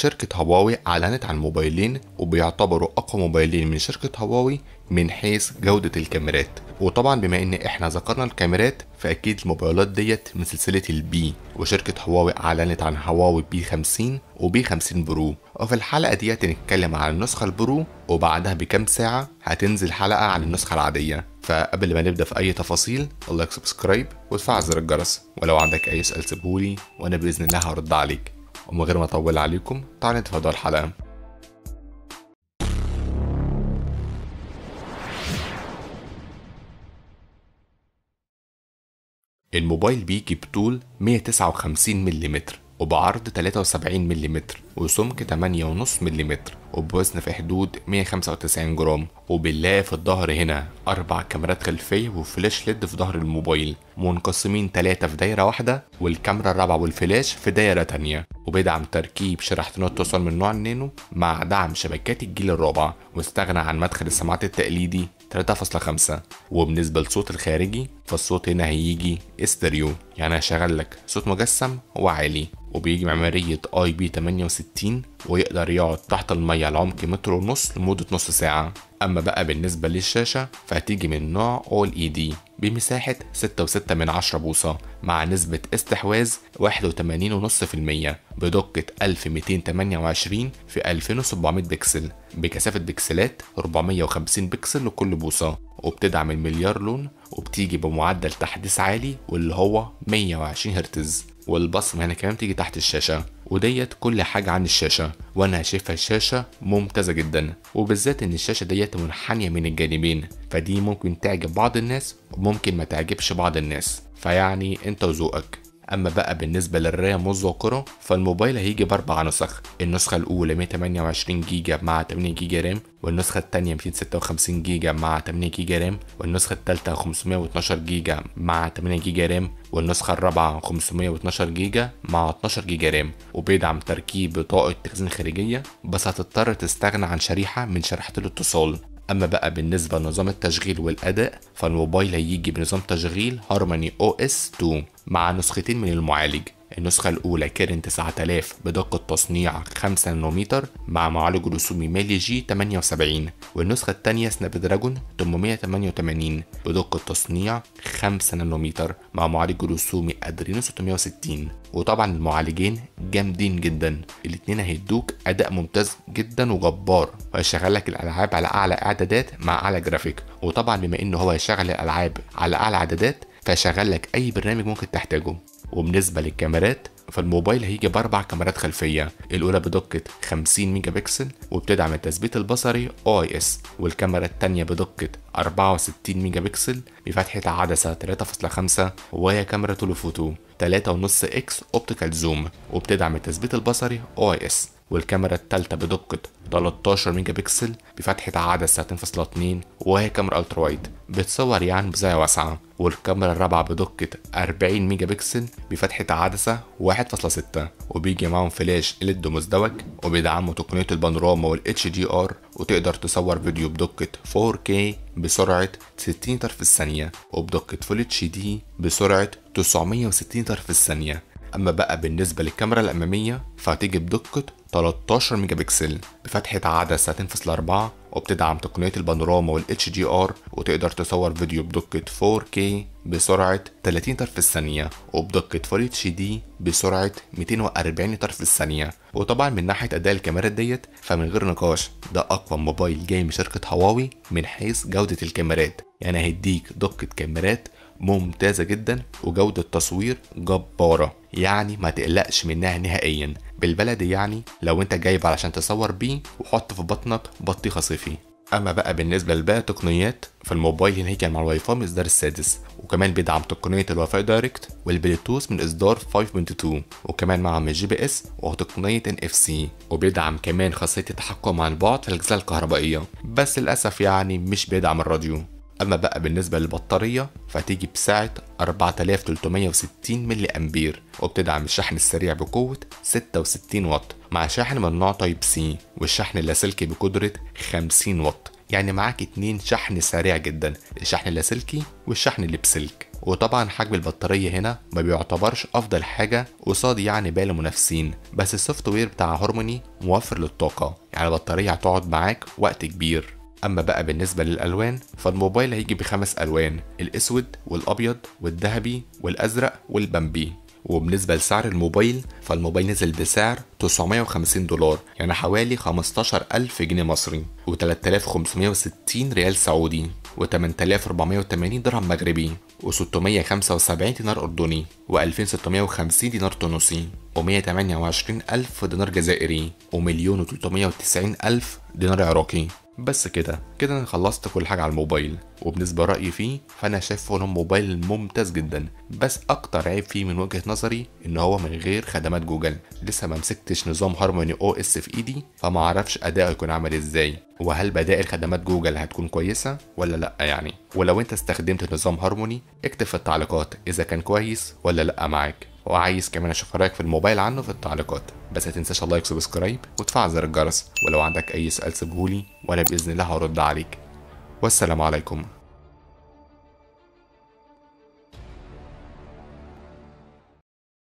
شركة هواوي أعلنت عن موبايلين وبيعتبروا أقوى موبايلين من شركة هواوي من حيث جودة الكاميرات وطبعا بما ان احنا ذكرنا الكاميرات فاكيد الموبايلات ديت من سلسلة البي وشركة هواوي اعلنت عن هواوي بي 50 وبي 50 برو وفي الحلقة ديت هنتكلم عن النسخة البرو وبعدها بكام ساعة هتنزل حلقة عن النسخة العادية فقبل ما نبدأ في اي تفاصيل لايك سبسكرايب وتفعل زر الجرس ولو عندك اي سؤال سيبهولي وانا باذن الله هرد عليك ومن غير ما اطول عليكم تعالوا نتفادوا الحلقه الموبايل بيجي بطول 159 ملم وبعرض 73 ملم وسمك 8.5 ملم وبوزن في حدود 195 جرام وبنلاقي في الظهر هنا أربع كاميرات خلفية وفلاش ليد في ظهر الموبايل منقسمين ثلاثة في دايرة واحدة والكاميرا الرابعة والفلاش في دايرة تانية وبيدعم تركيب شريحتين اتصال من نوع النانو مع دعم شبكات الجيل الرابع واستغنى عن مدخل السماعات التقليدي 3.5 وبالنسبة للصوت الخارجي فالصوت هنا هيجي استريو يعني هشغل لك صوت مجسم وعالي وبيجي معمارية اي بي 68 ويقدر يقعد تحت المية لعمق متر ونص لمدة نص ساعة أما بقى بالنسبة للشاشة فهتيجي من نوع اول اي دي بمساحة 6.6 من 10 بوصة مع نسبة استحواذ 81.5% بدقة 1228 في 2700 بكسل بكثافة بكسلات 450 بكسل لكل بوصة وبتدعم المليار لون وبتيجي بمعدل تحديث عالي واللي هو 120 هرتز والبصمة هنا يعني كمان بتيجي تحت الشاشة وديت كل حاجة عن الشاشة وأنا شايفها الشاشة ممتازة جدا وبالذات إن الشاشة ديت منحنية من الجانبين فدي ممكن تعجب بعض الناس وممكن ما تعجبش بعض الناس فيعني أنت وذوقك اما بقى بالنسبه للرام والذاكره فالموبايل هيجي باربع نسخ النسخه الاولى 128 جيجا مع 8 جيجا رام والنسخه الثانيه 256 جيجا مع 8 جيجا رام والنسخه الثالثه 512 جيجا مع 8 جيجا رام والنسخة الرابعة 512 جيجا مع 12 جيجا رام وبيدعم تركيب بطاقة تخزين خارجية بس هتضطر تستغنى عن شريحة من شريحة الاتصال اما بقى بالنسبه لنظام التشغيل والاداء فالموبايل هيجي بنظام تشغيل هارموني او اس 2 مع نسختين من المعالج النسخة الأولى كيرن 9000 بدقة تصنيع 5 نانومتر مع معالج رسومي مالي جي 78 والنسخة الثانية سناب دراجون 888 بدقة تصنيع 5 نانومتر مع معالج رسومي أدرينو 660 وطبعا المعالجين جامدين جدا الاتنين هيدوك أداء ممتاز جدا وجبار وهيشغل لك الألعاب على أعلى إعدادات مع أعلى جرافيك وطبعا بما انه هو هيشغل الألعاب على أعلى إعدادات فشغل لك اي برنامج ممكن تحتاجه وبالنسبة للكاميرات فالموبايل هيجي باربع كاميرات خلفيه الاولى بدقه 50 ميجا بكسل وبتدعم التثبيت البصري OIS والكاميرا التانية بدقه 64 ميجا بكسل بفتحه عدسه 3.5 وهي كاميرا تولوفوتو 3.5 اكس اوبتيكال زوم وبتدعم التثبيت البصري OIS والكاميرا الثالثة بدقة 13 ميجا بكسل بفتحة عدسة 2.2 وهي كاميرا الترا وايد بتصور يعني بزاوية واسعة والكاميرا الرابعة بدقة 40 ميجا بكسل بفتحة عدسة 1.6 وبيجي معاهم فلاش ليد مزدوج وبيدعموا تقنية البانوراما والاتش دي ار وتقدر تصور فيديو بدقة 4K بسرعة 60 طرف في الثانية وبدقة فول اتش دي بسرعة 960 طرف في الثانية أما بقى بالنسبة للكاميرا الأمامية فهتيجي بدقة 13 ميجا بكسل بفتحة عدسة 2.4 وبتدعم تقنية البانوراما وال دي ار وتقدر تصور فيديو بدقة 4K بسرعة 30 طرف في الثانية وبدقة فول اتش دي بسرعة 240 طرف في الثانية وطبعا من ناحية أداء الكاميرات ديت فمن غير نقاش ده أقوى موبايل جاي من شركة هواوي من حيث جودة الكاميرات يعني هيديك دقة كاميرات ممتازة جدا وجودة تصوير جبارة يعني ما تقلقش منها نهائيا بالبلدي يعني لو انت جايب علشان تصور بيه وحط في بطنك بطيخة صيفي اما بقى بالنسبه لباقي التقنيات فالموبايل كان مع الواي فاي من الاصدار السادس وكمان بيدعم تقنيه الواي فاي دايركت والبلوتوث من اصدار 5.2 وكمان معهم الجي بي اس وتقنيه ان اف سي وبيدعم كمان خاصيه التحكم عن بعد في الاجزاء الكهربائيه بس للاسف يعني مش بيدعم الراديو أما بقى بالنسبة للبطارية فهتيجي بسعة 4360 ملي أمبير وبتدعم الشحن السريع بقوة 66 واط مع شاحن من نوع تايب سي والشحن اللاسلكي بقدرة 50 واط يعني معاك اتنين شحن سريع جدا الشحن اللاسلكي والشحن اللي بسلك وطبعا حجم البطارية هنا ما بيعتبرش أفضل حاجة قصاد يعني بال المنافسين بس السوفت وير بتاع هارموني موفر للطاقة يعني البطارية هتقعد معاك وقت كبير اما بقى بالنسبه للالوان فالموبايل هيجي بخمس الوان الاسود والابيض والذهبي والازرق والبمبي وبالنسبة لسعر الموبايل فالموبايل نزل بسعر 950 دولار يعني حوالي 15000 جنيه مصري و3560 ريال سعودي و8480 درهم مغربي و675 دينار أردني و2650 دينار تونسي و128000 دينار جزائري ومليون و و1390000 دينار عراقي بس كده كده انا خلصت كل حاجه على الموبايل وبالنسبه رايي فيه فانا شايفه انه موبايل ممتاز جدا بس اكتر عيب فيه من وجهه نظري ان هو من غير خدمات جوجل لسه ما مسكتش نظام هارموني او اس في ايدي فما اعرفش اداؤه يكون عامل ازاي وهل بدائل خدمات جوجل هتكون كويسه ولا لا يعني ولو انت استخدمت نظام هارموني اكتب في التعليقات اذا كان كويس ولا لا معاك وعايز كمان اشوف رايك في الموبايل عنه في التعليقات بس متنساش اللايك وسبسكرايب وتفعل زر الجرس ولو عندك اي سؤال سيبهولي وانا باذن الله هرد عليك والسلام عليكم